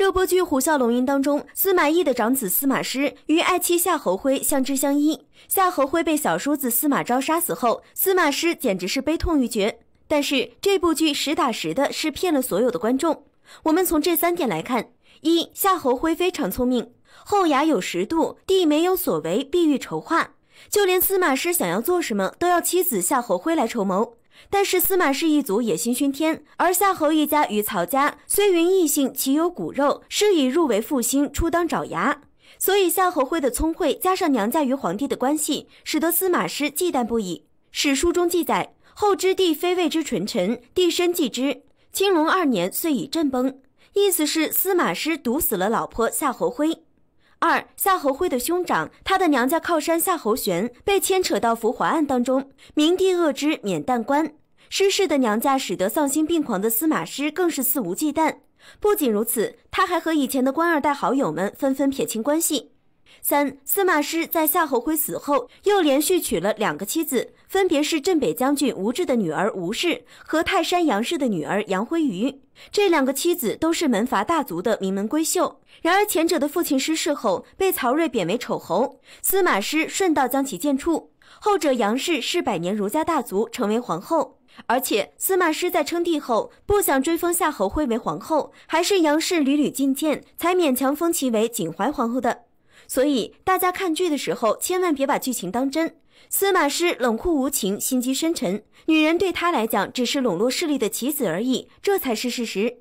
这部剧《虎啸龙吟》当中，司马懿的长子司马师与爱妻夏侯徽相知相依。夏侯徽被小叔子司马昭杀死后，司马师简直是悲痛欲绝。但是这部剧实打实的是骗了所有的观众。我们从这三点来看：一、夏侯徽非常聪明，后牙有十度，地没有所为，必欲筹划。就连司马师想要做什么，都要妻子夏侯徽来筹谋。但是司马氏一族野心熏天，而夏侯一家与曹家虽云异姓，其有骨肉？是以入为复兴，初当爪牙。所以夏侯徽的聪慧，加上娘家与皇帝的关系，使得司马师忌惮不已。史书中记载：“后知帝妃位之纯臣，帝深忌之。青龙二年，遂以震崩。”意思是司马师毒死了老婆夏侯徽。二夏侯徽的兄长，他的娘家靠山夏侯玄被牵扯到浮华案当中。明帝恶之，免旦官。失势的娘家使得丧心病狂的司马师更是肆无忌惮。不仅如此，他还和以前的官二代好友们纷纷撇清关系。三司马师在夏侯徽死后，又连续娶了两个妻子，分别是镇北将军吴质的女儿吴氏和泰山杨氏的女儿杨辉瑜。这两个妻子都是门阀大族的名门闺秀。然而前者的父亲失势后，被曹睿贬为丑侯，司马师顺道将其贱处；后者杨氏是百年儒家大族，成为皇后。而且司马师在称帝后，不想追封夏侯徽为皇后，还是杨氏屡屡进谏，才勉强封其为景怀皇后的。所以大家看剧的时候，千万别把剧情当真。司马师冷酷无情，心机深沉，女人对他来讲只是笼络势力的棋子而已，这才是事实。